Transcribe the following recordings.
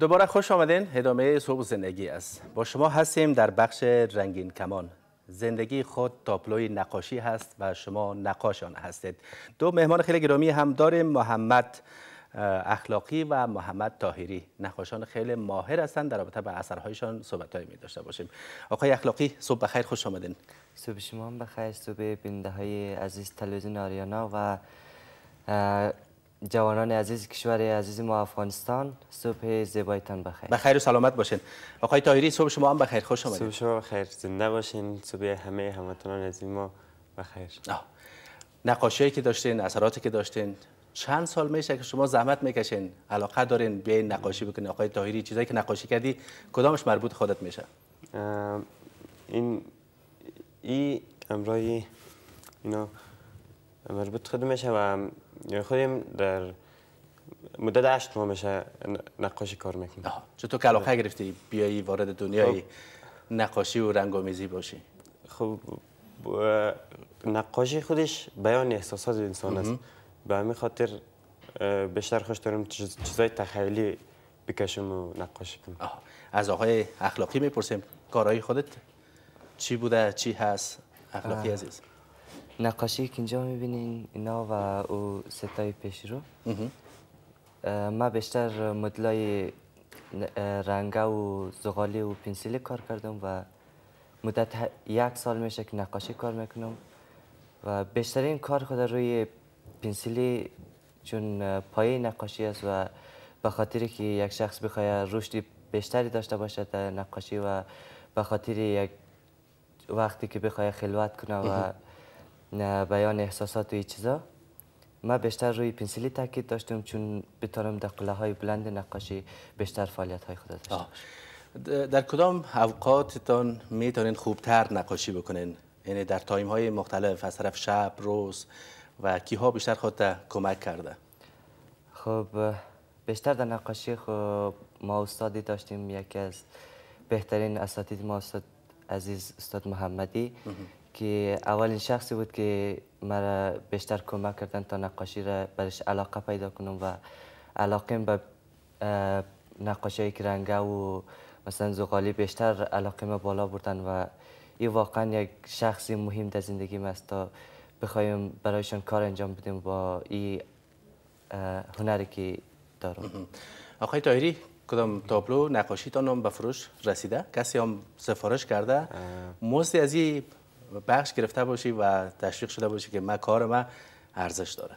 دوباره خوش آمدین ادامه صبح زندگی است با شما هستیم در بخش رنگین کمان زندگی خود تابلوی نقاشی هست و شما نقاشان هستید دو مهمان خیلی گرامی هم داریم محمد اخلاقی و محمد تاهیری نقاشان خیلی ماهر هستند در رابطه با اثرهایشان صحبتهایی می داشته باشیم آقای اخلاقی صبح بخیر خوش آمدین صبح شما بخیر صبح بینده های عزیز تلویزیون آریانا و جوانان عزیز کشور عزیز ما افغانستان صبح زیبایتان بخیر بخیر و سلامت باشین آقای تایری صبح شما هم بخیر خوش آمدید صبح شما بخیر زنده باشین صبح همه هموطنان عزیز ما بخیر نقاشی که داشتین اثراتی که داشتین چند سال میشه که شما زحمت میکشین علاقه دارین به نقاشی بکنین آقای تاهیری چیزایی که نقاشی کردی کدامش مربوط خودت میشه این این امرای اینا مربوط خود میشه و یعنی خودم در مدت هشت ماه میشه نقاشی کار میکنیم چطور که علاقه گرفتی بیایی وارد دنیای خب. نقاشی و رنگ میزی باشی خب نقاشی خودش بیان احساسات انسان است به همین خاطر بیشتر خوش دارم چیزای تخیلی بکشم و نقاشی کنم از آقای اخلاقی میپرسیم کارهای خودت چی بوده چی هست اخلاقی عزیز نقاشی که اینجا میبینین اینا و او ستای پیش رو ما بیشتر مدلای رنگا و زغالی و پنسیلی کار کردم و مدت یک سال میشه که نقاشی کار میکنم و بیشترین کار خود روی پینسیلی چون پایه نقاشی است و به خاطر که یک شخص بخواه رشد بیشتری داشته باشد در نقاشی و به خاطر یک وقتی که بخواه خلوت کنه و بیان احساسات و چیزا ما بیشتر روی پنسیلی تاکید داشتیم چون بتونم در قله های بلند نقاشی بیشتر فعالیت های خود داشتم در کدام اوقاتتان میتونین خوبتر نقاشی بکنین یعنی در تایم های مختلف از طرف شب روز و کیها بیشتر خود کمک کرده خب بیشتر در نقاشی خب ما استادی داشتیم یکی از بهترین اساتید ما استاد عزیز استاد محمدی که اولین شخصی بود که مرا بیشتر کمک کردن تا نقاشی را برش علاقه پیدا کنم و علاقه به نقاشی رنگه و مثلا زغالی بیشتر علاقه ما بالا بردن و این واقعا یک شخصی مهم در زندگی است تا بخوایم برایشان کار انجام بدیم با این هنری که دارم آقای تایری کدام تابلو نقاشی تانم به فروش رسیده کسی هم سفارش کرده موسی از این بخش گرفته باشی و تشویق شده باشی که من کار من ارزش داره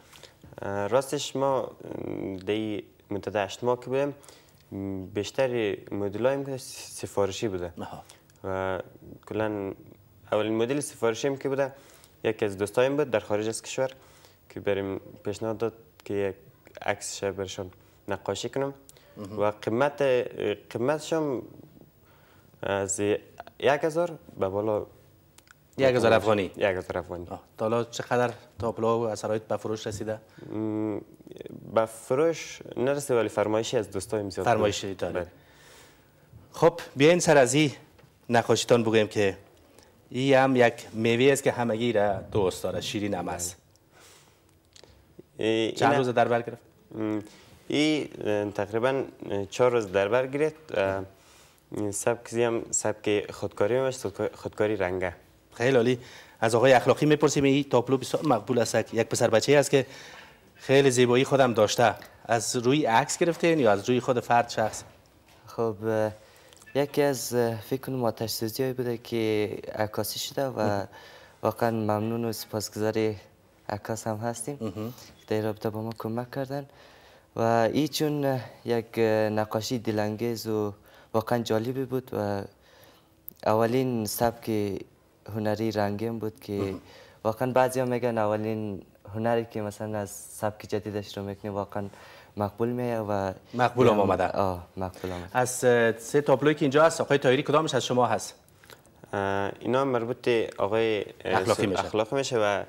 راستش ما دی مدت هشت که بودیم بیشتر مدل هایم که سفارشی بوده و کلا اولین مدل سفارشی هم که بوده یکی از دوستایم بود در خارج از کشور که بریم پیشنهاد داد که یک عکسش برشون نقاشی کنم و قیمت قیمتش از یک هزار به بالا یک هزار افغانی یک هزار افغانی تا چه چقدر تا و از به فروش رسیده به فروش نرسیده ولی فرمایشی از دوستایم زیاد فرمایشی داره بله. خب بیاین سر از این نقاشیتان بگویم که این هم یک میوه است که همگی را دوست داره شیرین هم است چند روز در بر گرفت این تقریبا چهار روز در بر گرفت سبک هم سبک خودکاری خودکاری رنگه خیلی عالی از آقای اخلاقی میپرسیم این تابلو بسیار مقبول است یک پسر بچه است که خیلی زیبایی خودم داشته از روی عکس گرفتین یا از روی خود فرد شخص خب یکی از فکر کنم آتش سوزی بوده که عکاسی شده و واقعا ممنون و سپاسگزار عکاس هم هستیم در رابطه با ما کمک کردن و این چون یک نقاشی دلانگیز و واقعا جالبی بود و اولین سبک هنری رنگیم بود که واقعا بعضی ها میگن اولین هنری که مثلا از سبک جدیدش رو میکنی واقعا مقبول میه و مقبول هم آمده آه مقبول آمده از سه تابلوی که اینجا هست آقای تایری کدامش از شما هست اینا مربوط آقای اخلاقی میشه اخلاقی میشه و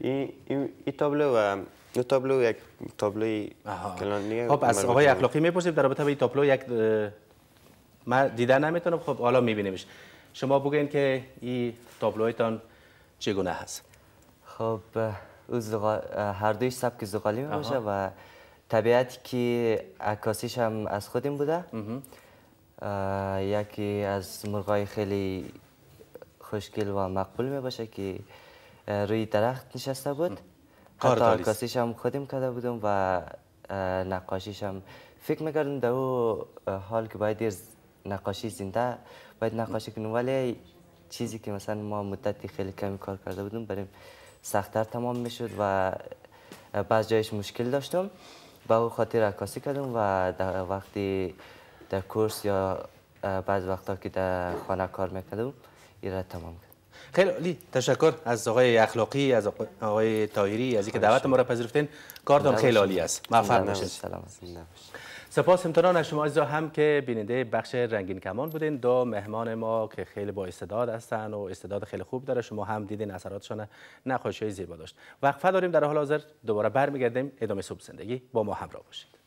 این ای, ای تابلو و دو تابلو یک تابلوی خب از آقای اخلاقی میپرسیم در رابطه با این تابلو یک من دیدن نمیتونم خب حالا میبینیمش شما بگین که این تابلویتان چگونه هست خب هر دوی سبک زغالی می باشه و طبیعت که عکاسیش هم از خودم بوده یکی از مرغای خیلی خوشگل و مقبول می باشه که روی درخت نشسته بود حتی عکاسیش هم خودم کرده بودم و نقاشیش هم فکر میکردم در او حال که باید نقاشی زنده باید نقاشی کنیم ولی چیزی که مثلا ما مدتی خیلی کمی کار کرده بودم بریم سختتر تمام میشد و بعض جایش مشکل داشتم به او خاطر عکاسی کردم و در وقتی در کورس یا بعض وقتا که در خانه کار میکردم این را تمام کرد خیلی عالی تشکر از آقای اخلاقی از آقای تایری از اینکه دعوت ما را پذیرفتین کارتون خیلی عالی است موفق باشید سلام سپاس امتنان از شما عزیزا هم که بیننده بخش رنگین کمان بودین دو مهمان ما که خیلی با استعداد هستن و استعداد خیلی خوب داره شما هم دیدین اثراتشان های زیبا داشت وقفه داریم در حال حاضر دوباره برمیگردیم ادامه صبح زندگی با ما همراه باشید